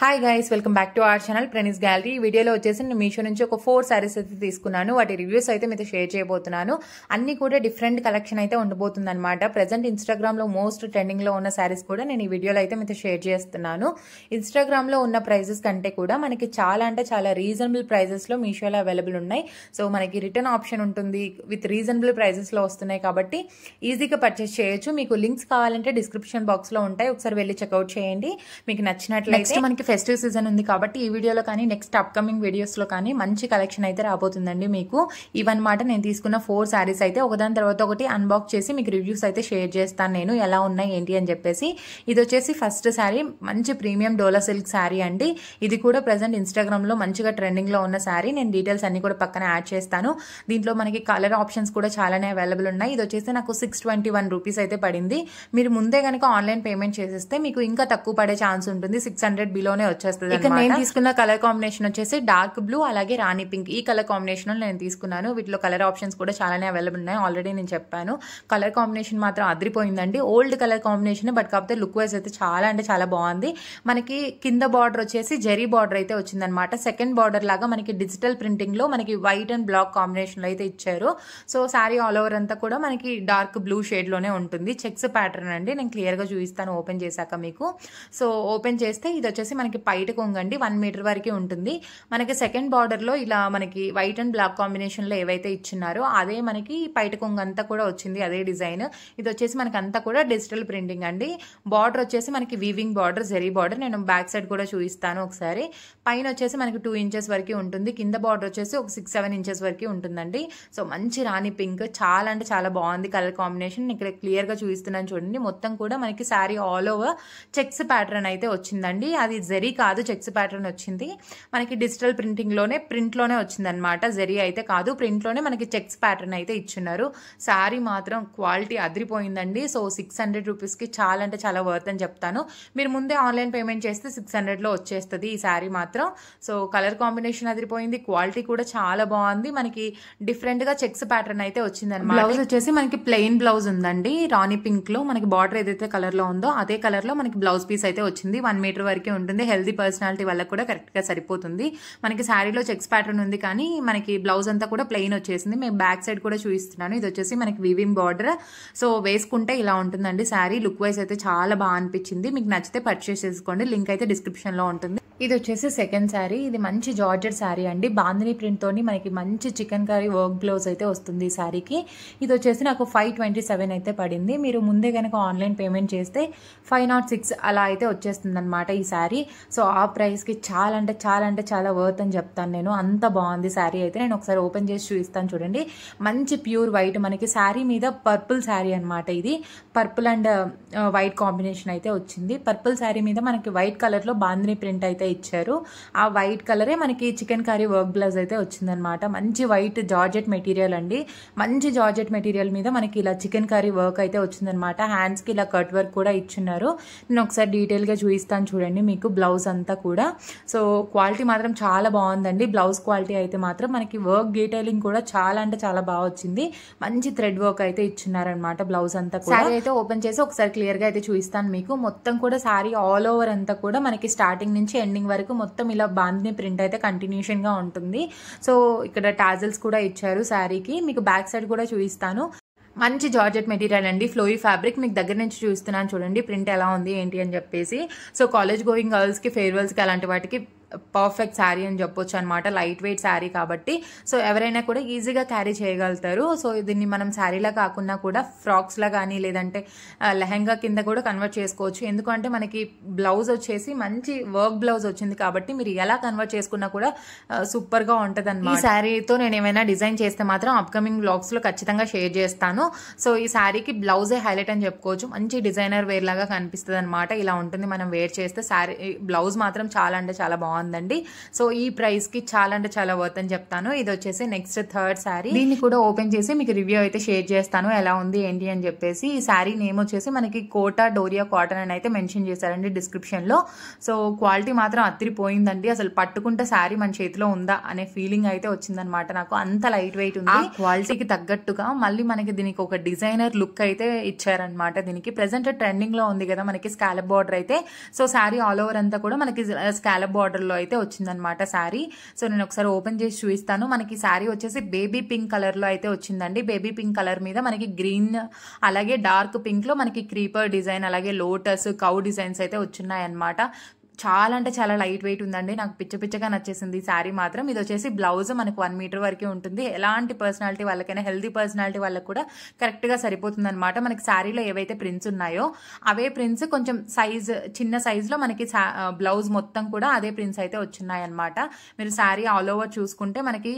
hi guys welcome back to our channel ప్రెనీస్ gallery ఈ వీడియోలో వచ్చేసి నేను మీషో నుంచి ఒక ఫోర్ శారీస్ అయితే తీసుకున్నాను వాటి రివ్యూస్ అయితే మీతో షేర్ చేయబోతున్నాను అన్ని కూడా డిఫరెంట్ కలెక్షన్ అయితే ఉండబోతుంది అనమాట ప్రజెంట్ ఇన్స్టాగ్రామ్లో మోస్ట్ ట్రెండింగ్లో ఉన్న శారీస్ కూడా నేను ఈ వీడియోలో అయితే మీతో షేర్ చేస్తున్నాను ఇన్స్టాగ్రామ్లో ఉన్న ప్రైజెస్ కంటే కూడా మనకి చాలా అంటే చాలా రీజనబుల్ ప్రైజెస్లో మీషోలో అవైలబుల్ ఉన్నాయి సో మనకి రిటర్న్ ఆప్షన్ ఉంటుంది విత్ రీజనబుల్ ప్రైజెస్లో వస్తున్నాయి కాబట్టి ఈజీగా పర్చేస్ చేయొచ్చు మీకు లింక్స్ కావాలంటే డిస్క్రిప్షన్ బాక్స్లో ఉంటాయి ఒకసారి వెళ్ళి చెక్అవుట్ చేయండి మీకు నచ్చినట్లయితే మనకి ఫెస్టివ్ సీజన్ ఉంది కాబట్టి ఈ వీడియోలో కానీ నెక్స్ట్ అప్కమింగ్ వీడియోస్లో కానీ మంచి కలెక్షన్ అయితే రాబోతుందండి మీకు ఇవన్నమాట నేను తీసుకున్న ఫోర్ శారీస్ అయితే ఒకదాని తర్వాత ఒకటి అన్బాక్స్ చేసి మీకు రివ్యూస్ అయితే షేర్ చేస్తాను నేను ఎలా ఉన్నాయి ఏంటి అని చెప్పేసి ఇది వచ్చేసి ఫస్ట్ శారీ మంచి ప్రీమియం డోలా సిల్క్ శారీ అండి ఇది కూడా ప్రజెంట్ ఇన్స్టాగ్రామ్లో మంచిగా ట్రెండింగ్లో ఉన్న శారీ నేను డీటెయిల్స్ అన్ని కూడా పక్కన యాడ్ చేస్తాను దీంట్లో మనకి కలర్ ఆప్షన్స్ కూడా చాలానే అవైలబుల్ ఉన్నాయి ఇది వచ్చేసి నాకు సిక్స్ ట్వంటీ వన్ రూపీస్ అయితే పడింది మీరు ముందే కనుక ఆన్లైన్ పేమెంట్ చేసేస్తే మీకు ఇంకా తక్కువ పడే ఛాన్స్ ఉంటుంది సిక్స్ హండ్రెడ్ బిలో లోనే వచ్చేస్తుంది ఇక నేను తీసుకున్న కలర్ కాంబినేషన్ వచ్చేసి డార్క్ బ్లూ అలాగే రాణి పింక్ ఈ కలర్ కాంబినేషన్ నేను తీసుకున్నాను వీటిలో కలర్ ఆప్షన్స్ కూడా చాలానే అవైలబుల్ ఉన్నాయి ఆల్రెడీ నేను చెప్పాను కలర్ కాంబినేషన్ మాత్రం అదిరిపోయిందండి ఓల్డ్ కలర్ కాంబినేషన్ బట్ కాకపోతే లుక్ వైజ్ అయితే చాలా అంటే చాలా బాగుంది మనకి కింద బార్డర్ వచ్చేసి జెరీ బార్డర్ అయితే వచ్చిందనమాట సెకండ్ బార్డర్ లాగా మనకి డిజిటల్ ప్రింటింగ్ లో మనకి వైట్ అండ్ బ్లాక్ కాంబినేషన్ లో అయితే ఇచ్చారు సో శారీ ఆల్ ఓవర్ అంతా కూడా మనకి డార్క్ బ్లూ షేడ్ లోనే ఉంటుంది చెక్స్ ప్యాటర్న్ అండి నేను క్లియర్ గా చూపిస్తాను ఓపెన్ చేశాక మీకు సో ఓపెన్ చేస్తే ఇది వచ్చేసి మనకి మనకి బయట కొంగండి వన్ మీటర్ వరకే ఉంటుంది మనకి సెకండ్ బార్డర్లో ఇలా మనకి వైట్ అండ్ బ్లాక్ కాంబినేషన్లో ఏవైతే ఇచ్చినారో అదే మనకి బయట కొంగ అంతా కూడా వచ్చింది అదే డిజైన్ ఇది వచ్చేసి మనకి అంతా కూడా డిజిటల్ ప్రింటింగ్ అండి బార్డర్ వచ్చేసి మనకి వీవింగ్ బార్డర్ జెరీ బార్డర్ నేను బ్యాక్ సైడ్ కూడా చూపిస్తాను ఒకసారి పైన వచ్చేసి మనకి టూ ఇంచెస్ వరకు ఉంటుంది కింద బార్డర్ వచ్చేసి ఒక సిక్స్ సెవెన్ ఇంచెస్ వరకు ఉంటుందండి సో మంచి రాణి పింక్ చాలా అంటే చాలా బాగుంది కలర్ కాంబినేషన్ ఇక్కడ క్లియర్గా చూపిస్తున్నాను చూడండి మొత్తం కూడా మనకి sari all over checks pattern అయితే వచ్చిందండి అది జె జెరీ కాదు చెక్స్ ప్యాటర్న్ వచ్చింది మనకి డిజిటల్ ప్రింటింగ్లోనే ప్రింట్లోనే వచ్చిందనమాట జెరీ అయితే కాదు ప్రింట్లోనే మనకి చెక్స్ ప్యాటర్న్ అయితే ఇచ్చున్నారు శారీ మాత్రం క్వాలిటీ అదిరిపోయిందండి సో సిక్స్ హండ్రెడ్ రూపీస్కి చాలా అంటే చాలా వర్త్ అని చెప్తాను మీరు ముందే ఆన్లైన్ పేమెంట్ చేస్తే సిక్స్ హండ్రెడ్లో వచ్చేస్తుంది ఈ శారీ మాత్రం సో కలర్ కాంబినేషన్ అదిరిపోయింది క్వాలిటీ కూడా చాలా బాగుంది మనకి డిఫరెంట్గా చెక్స్ ప్యాటర్న్ అయితే వచ్చిందనమాట బ్లౌజ్ వచ్చేసి మనకి ప్లెయిన్ బ్లౌజ్ ఉందండి రాణి పింక్లో మనకి బార్డర్ ఏదైతే కలర్లో ఉందో అదే కలర్లో మనకి బ్లౌజ్ పీస్ అయితే వచ్చింది వన్ మీటర్ వరకే ఉంటుంది హెల్దీ పర్సనాలిటీ వల్ల కూడా కరెక్ట్గా సరిపోతుంది మనకి శారీలో చెక్స్ ప్యాటర్న్ ఉంది కానీ మనకి బ్లౌజ్ అంతా కూడా ప్లెయిన్ వచ్చేసింది మేము బ్యాక్ సైడ్ కూడా చూపిస్తున్నాను ఇది వచ్చేసి మనకి వివింగ్ బార్డర్ సో వేసుకుంటే ఇలా ఉంటుందండి శారీ లుక్ వైజ్ అయితే చాలా బాగా అనిపించింది మీకు నచ్చితే పర్చేస్ చేసుకోండి లింక్ అయితే డిస్క్రిప్షన్లో ఉంటుంది ఇది వచ్చేసి సెకండ్ శారీ ఇది మంచి జార్జర్ శారీ అండి బాందిని ప్రింట్తోని మనకి మంచి చికెన్ కర్రీ వర్క్ బ్లౌజ్ అయితే వస్తుంది ఈ శారీకి ఇది వచ్చేసి నాకు ఫైవ్ ట్వంటీ సెవెన్ అయితే పడింది మీరు ముందే కనుక ఆన్లైన్ పేమెంట్ చేస్తే ఫైవ్ నాట్ సిక్స్ అలా అయితే వచ్చేస్తుంది అనమాట ఈ శారీ సో ఆ ప్రైస్కి చాలా అంటే చాలా అంటే చాలా వర్త్ అని చెప్తాను నేను అంత బాగుంది శారీ అయితే నేను ఒకసారి ఓపెన్ చేసి చూపిస్తాను చూడండి మంచి ప్యూర్ వైట్ మనకి శారీ మీద పర్పుల్ శారీ అనమాట ఇది పర్పుల్ అండ్ వైట్ కాంబినేషన్ అయితే వచ్చింది పర్పుల్ శారీ మీద మనకి వైట్ కలర్లో బాందిని ప్రింట్ అయితే ఇచ్చారు ఆ వైట్ కలరే మనకి చికెన్ కర్రీ వర్క్ బ్లౌజ్ అయితే వచ్చిందనమాట మంచి వైట్ జార్జెట్ మెటీరియల్ అండి మంచి జార్జెట్ మెటీరియల్ మీద మనకి ఇలా చికెన్ కర్రీ వర్క్ అయితే వచ్చిందనమాట హ్యాండ్స్కి ఇలా కట్ వర్క్ కూడా ఇచ్చిన్నారు నేను ఒకసారి డీటెయిల్గా చూపిస్తాను చూడండి మీకు బ్లౌజ్ అంతా కూడా సో క్వాలిటీ మాత్రం చాలా బాగుందండి బ్లౌజ్ క్వాలిటీ అయితే మాత్రం మనకి వర్క్ డీటెయిలింగ్ కూడా చాలా అంటే చాలా బాగా వచ్చింది మంచి థ్రెడ్ వర్క్ అయితే ఇచ్చున్నారనమాట బ్లౌజ్ అంతా సారీ అయితే ఓపెన్ చేసి ఒకసారి క్లియర్గా అయితే చూపిస్తాను మీకు మొత్తం కూడా సారీ ఆల్ ఓవర్ అంతా కూడా మనకి స్టార్టింగ్ నుంచి ఎండింగ్ ఎండింగ్ వరకు మొత్తం ఇలా బాంధ్ని ప్రింట్ అయితే కంటిన్యూషన్గా ఉంటుంది సో ఇక్కడ టాజల్స్ కూడా ఇచ్చారు శారీకి మీకు బ్యాక్ సైడ్ కూడా చూపిస్తాను మంచి జార్జెట్ మెటీరియల్ అండి ఫ్లోయీ ఫ్యాబ్రిక్ మీకు దగ్గర నుంచి చూస్తున్నాను చూడండి ప్రింట్ ఎలా ఉంది ఏంటి అని చెప్పేసి సో కాలేజ్ గోయింగ్ గర్ల్స్కి ఫేర్వెల్స్కి అలాంటి వాటికి పర్ఫెక్ట్ శారీ అని చెప్పొచ్చు అనమాట లైట్ వెయిట్ శారీ కాబట్టి సో ఎవరైనా కూడా ఈజీగా క్యారీ చేయగలుగుతారు సో దీన్ని మనం శారీలా కాకుండా కూడా ఫ్రాక్స్లా కానీ లేదంటే లెహెంగా కింద కూడా కన్వర్ట్ చేసుకోవచ్చు ఎందుకంటే మనకి బ్లౌజ్ వచ్చేసి మంచి వర్క్ బ్లౌజ్ వచ్చింది కాబట్టి మీరు ఎలా కన్వర్ట్ చేసుకున్నా కూడా సూపర్గా ఉంటుంది అనమాట ఈ శారీతో నేను ఏమైనా డిజైన్ చేస్తే మాత్రం అప్కమింగ్ బ్లాగ్స్లో ఖచ్చితంగా షేర్ చేస్తాను సో ఈ శారీకి బ్లౌజే హైలైట్ అని చెప్పుకోవచ్చు మంచి డిజైనర్ వేర్ లాగా కనిపిస్తుంది అనమాట ఇలా ఉంటుంది మనం వేర్ చేస్తే శారీ బ్లౌజ్ మాత్రం చాలా అంటే చాలా బాగుంది బాగుందండి సో ఈ ప్రైస్ కి చాలా అంటే చాలా వర్త్ అని చెప్తాను ఇది వచ్చేసి నెక్స్ట్ థర్డ్ శారీ దీన్ని కూడా ఓపెన్ చేసి మీకు రివ్యూ అయితే షేర్ చేస్తాను ఎలా ఉంది ఏంటి అని చెప్పేసి ఈ శారీ నేమ్ వచ్చేసి మనకి కోటా డోరియా కాటన్ అని అయితే మెన్షన్ చేశారండి డిస్క్రిప్షన్ లో సో క్వాలిటీ మాత్రం అత్తిరిపోయిందండి అసలు పట్టుకుంటే శారీ మన చేతిలో ఉందా అనే ఫీలింగ్ అయితే వచ్చిందనమాట నాకు అంత లైట్ వెయిట్ ఉంది క్వాలిటీకి తగ్గట్టుగా మళ్ళీ మనకి దీనికి ఒక డిజైనర్ లుక్ అయితే ఇచ్చారనమాట దీనికి ప్రెసెంట్ ట్రెండింగ్ లో ఉంది కదా మనకి స్కాలప్ బార్డర్ అయితే సో శారీ ఆల్ ఓవర్ అంతా కూడా మనకి స్కాలప్ uh, బార్డర్ కలర్లో అయితే వచ్చిందనమాట శారీ సో నేను ఒకసారి ఓపెన్ చేసి చూపిస్తాను మనకి శారీ వచ్చేసి బేబీ పింక్ కలర్లో అయితే వచ్చిందండి బేబీ పింక్ కలర్ మీద మనకి గ్రీన్ అలాగే డార్క్ పింక్లో మనకి క్రీపర్ డిజైన్ అలాగే లోటస్ కౌ డిజైన్స్ అయితే వచ్చినాయన్నమాట చాలా అంటే చాలా లైట్ వెయిట్ ఉందండి నాకు పిచ్చ పిచ్చగా నచ్చేసింది శారీ మాత్రం ఇది వచ్చేసి బ్లౌజ్ మనకు వన్ మీటర్ వరకే ఉంటుంది ఎలాంటి పర్సనాలిటీ వాళ్ళకైనా హెల్దీ పర్సనాలిటీ వాళ్ళకి కూడా కరెక్ట్గా సరిపోతుంది అనమాట మనకి శారీలో ఏవైతే ప్రింట్స్ ఉన్నాయో అవే ప్రింట్స్ కొంచెం సైజ్ చిన్న సైజులో మనకి బ్లౌజ్ మొత్తం కూడా అదే ప్రింట్స్ అయితే వచ్చినాయన్నమాట మీరు శారీ ఆల్ ఓవర్ చూసుకుంటే మనకి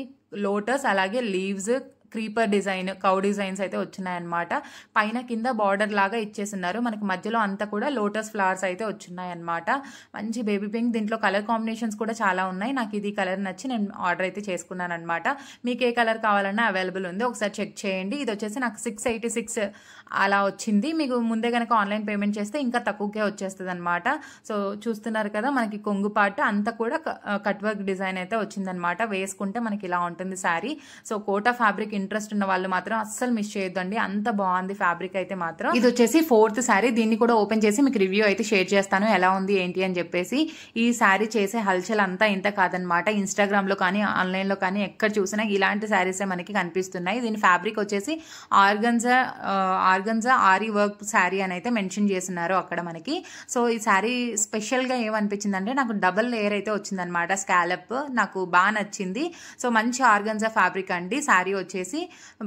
లోటస్ అలాగే leaves creeper design cow designs అయితే వచ్చినాయన్నమాట పైన కింద బార్డర్ లాగా ఇచ్చేసిన్నారు మనకి మధ్యలో అంతా కూడా లోటస్ ఫ్లవర్స్ అయితే వచ్చినాయన్నమాట మంచి బేబీ పింక్ దీంట్లో కలర్ కాంబినేషన్స్ కూడా చాలా ఉన్నాయి నాకు ఇది కలర్ నచ్చి నేను ఆర్డర్ అయితే చేసుకున్నాను అనమాట మీకు ఏ కలర్ కావాలన్నా అవైలబుల్ ఉంది ఒకసారి చెక్ చేయండి ఇది వచ్చేసి నాకు సిక్స్ ఎయిటీ సిక్స్ అలా వచ్చింది మీకు ముందే కనుక ఆన్లైన్ పేమెంట్ చేస్తే ఇంకా తక్కువకే వచ్చేస్తుంది అనమాట సో చూస్తున్నారు కదా మనకి కొంగు పాటు అంతా కూడా కట్ వర్క్ డిజైన్ అయితే వచ్చిందనమాట వేసుకుంటే మనకి ఇలా ఉంటుంది sari so Kota fabric interest ఉన్న వాళ్ళు మాత్రం అస్సలు మిస్ చేయొద్దండి అంత బాగుంది ఫ్యాబ్రిక్ అయితే మాత్రం ఇది వచ్చేసి ఫోర్త్ శారీ దీన్ని కూడా ఓపెన్ చేసి మీకు రివ్యూ అయితే షేర్ చేస్తాను ఎలా ఉంది ఏంటి అని చెప్పేసి ఈ శారీ చేసే హల్చల్ అంతా ఇంత కాదనమాట ఇన్స్టాగ్రామ్లో కానీ ఆన్లైన్లో కానీ ఎక్కడ చూసినా ఇలాంటి శారీసే మనకి కనిపిస్తున్నాయి దీని ఫ్యాబ్రిక్ వచ్చేసి organs or organza aari work sari అని అయితే మెన్షన్ చేస్తున్నారు అక్కడ మనకి సో ఈ శారీ స్పెషల్గా ఏమనిపించింది అంటే నాకు డబల్ లేయర్ అయితే వచ్చిందనమాట స్కాలప్ నాకు బాగా నచ్చింది సో మంచి ఆర్గన్జా ఫ్యాబ్రిక్ అండి శారీ వచ్చేసి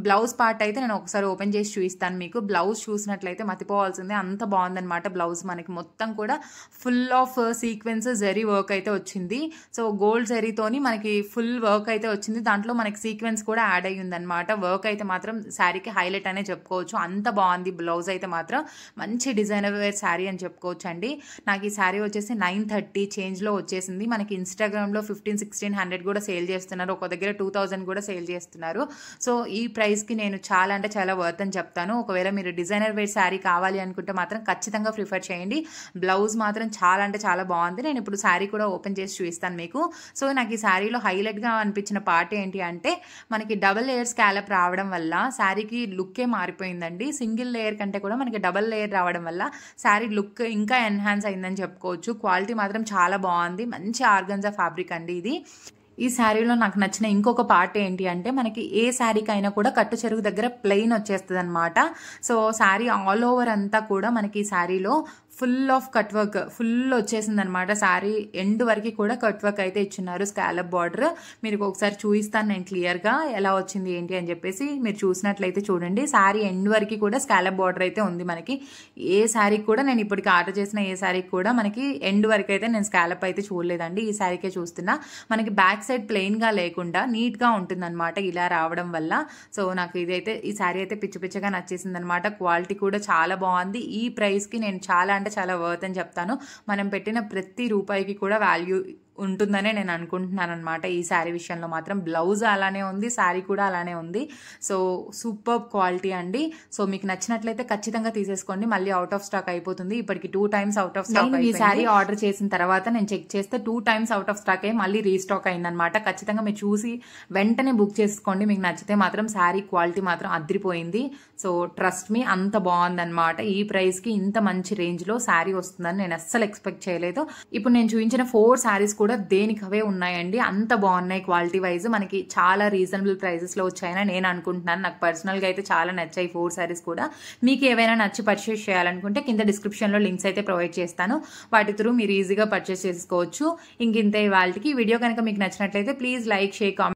బ్లౌజ్ పార్ట్ అయితే నేను ఒకసారి ఓపెన్ చేసి చూపిస్తాను మీకు బ్లౌజ్ చూసినట్లయితే మతిపోవాల్సిందే అంత బాగుందనమాట బ్లౌజ్ మనకి మొత్తం కూడా full of sequence zari work అయితే వచ్చింది సో గోల్డ్ జరీతోని మనకి ఫుల్ వర్క్ అయితే వచ్చింది దాంట్లో మనకి సీక్వెన్స్ కూడా యాడ్ అయ్యిందనమాట వర్క్ అయితే మాత్రం శారీకి హైలైట్ అనే చెప్పుకోవచ్చు అంత బాగుంది బాగుంది బ్లౌజ్ అయితే మాత్రం మంచి డిజైనర్ వేర్ శారీ అని చెప్పుకోవచ్చు అండి నాకు ఈ శారీ వచ్చేసి నైన్ థర్టీ చేంజ్లో వచ్చేసింది మనకి ఇన్స్టాగ్రామ్లో ఫిఫ్టీన్ సిక్స్టీన్ హండ్రెడ్ కూడా సేల్ చేస్తున్నారు ఒక దగ్గర టూ థౌజండ్ కూడా సేల్ చేస్తున్నారు సో ఈ ప్రైస్కి నేను చాలా అంటే చాలా వర్త్ అని చెప్తాను ఒకవేళ మీరు డిజైనర్ వేర్ శారీ కావాలి అనుకుంటే మాత్రం ఖచ్చితంగా ప్రిఫర్ చేయండి బ్లౌజ్ మాత్రం చాలా అంటే చాలా బాగుంది నేను ఇప్పుడు శారీ కూడా ఓపెన్ చేసి చూపిస్తాను మీకు సో నాకు ఈ శారీలో హైలైట్గా అనిపించిన పార్ట్ ఏంటి అంటే మనకి డబల్ లేయర్ స్కాలప్ రావడం వల్ల శారీకి లుక్కే మారిపోయిందండి సింగ్ సింగిల్ లేయర్ కంటే కూడా మనకి డబల్ లేయర్ రావడం వల్ల శారీ లుక్ ఇంకా ఎన్హాన్స్ అయిందని చెప్పుకోవచ్చు క్వాలిటీ మాత్రం చాలా బాగుంది మంచి ఆర్గంజా ఫ్యాబ్రిక్ అండి ఇది ఈ శారీలో నాకు నచ్చిన ఇంకొక పార్ట్ ఏంటి అంటే మనకి ఏ శారీకైనా కూడా కట్టు చెరుగు దగ్గర ప్లెయిన్ వచ్చేస్తుంది అనమాట సో శారీ ఆల్ ఓవర్ అంతా కూడా మనకి ఈ శారీలో full of cut work full వచ్చేసింది అనమాట శారీ ఎండ్ వరకు కూడా కట్ వర్క్ అయితే ఇచ్చున్నారు స్కాలప్ బార్డర్ మీరు ఒకసారి చూపిస్తాను నేను క్లియర్గా ఎలా వచ్చింది ఏంటి అని చెప్పేసి మీరు చూసినట్లయితే చూడండి శారీ ఎండ్ వరకు కూడా స్కాలప్ బార్డర్ అయితే ఉంది మనకి ఏ శారీకి కూడా నేను ఇప్పటికి ఆర్డర్ చేసిన ఏ శారీకి కూడా మనకి ఎండ్ వరకు అయితే నేను స్కాలప్ అయితే చూడలేదండి ఈ శారీకే చూస్తున్నా మనకి బ్యాక్ సైడ్ ప్లెయిన్గా లేకుండా నీట్గా అనమాట ఇలా రావడం వల్ల సో నాకు ఇదైతే ఈ శారీ అయితే పిచ్చి పిచ్చగా నచ్చేసింది అనమాట క్వాలిటీ కూడా చాలా బాగుంది ఈ ప్రైస్కి నేను చాలా అంటే చాలా వర్త్ అని చెప్తాను మనం పెట్టిన ప్రతి రూపాయికి కూడా వాల్యూ ఉంటుందనే నేను అనుకుంటున్నాను అనమాట ఈ శారీ విషయంలో మాత్రం బ్లౌజ్ అలానే ఉంది శారీ కూడా అలానే ఉంది సో సూపర్ క్వాలిటీ అండి సో మీకు నచ్చినట్లయితే ఖచ్చితంగా తీసేసుకోండి మళ్ళీ అవుట్ ఆఫ్ స్టాక్ అయిపోతుంది ఇప్పటికి two times out of stock ఈ శారీ ఆర్డర్ చేసిన తర్వాత నేను చెక్ చేస్తే two times out of stock అయ్యి మళ్ళీ రీస్టాక్ అయిందనమాట ఖచ్చితంగా మీరు చూసి వెంటనే బుక్ చేసుకోండి మీకు నచ్చితే మాత్రం శారీ క్వాలిటీ మాత్రం అద్రిపోయింది సో ట్రస్ట్ మీ అంత బాగుందనమాట ఈ ప్రైస్కి ఇంత మంచి రేంజ్లో శారీ వస్తుందని నేను అస్సలు ఎక్స్పెక్ట్ చేయలేదు ఇప్పుడు నేను చూపించిన ఫోర్ శారీస్ కూడా దేనికి అవే ఉన్నాయండి అంత బాగున్నాయి క్వాలిటీ వైజ్ మనకి చాలా రీజనబుల్ లో వచ్చాయని నేను అనుకుంటున్నాను నాకు పర్సనల్గా అయితే చాలా నచ్చాయి ఫోర్ సారీస్ కూడా మీకు ఏవైనా నచ్చి పర్చేస్ చేయాలనుకుంటే కింద డిస్క్రిప్షన్లో లింక్స్ అయితే ప్రొవైడ్ చేస్తాను వాటి త్రూ మీరు ఈజీగా పర్చేస్ చేసుకోవచ్చు ఇంక ఇంతే వాళ్ళకి వీడియో కనుక మీకు నచ్చినట్లయితే ప్లీజ్ లైక్ షేర్ కామెంట్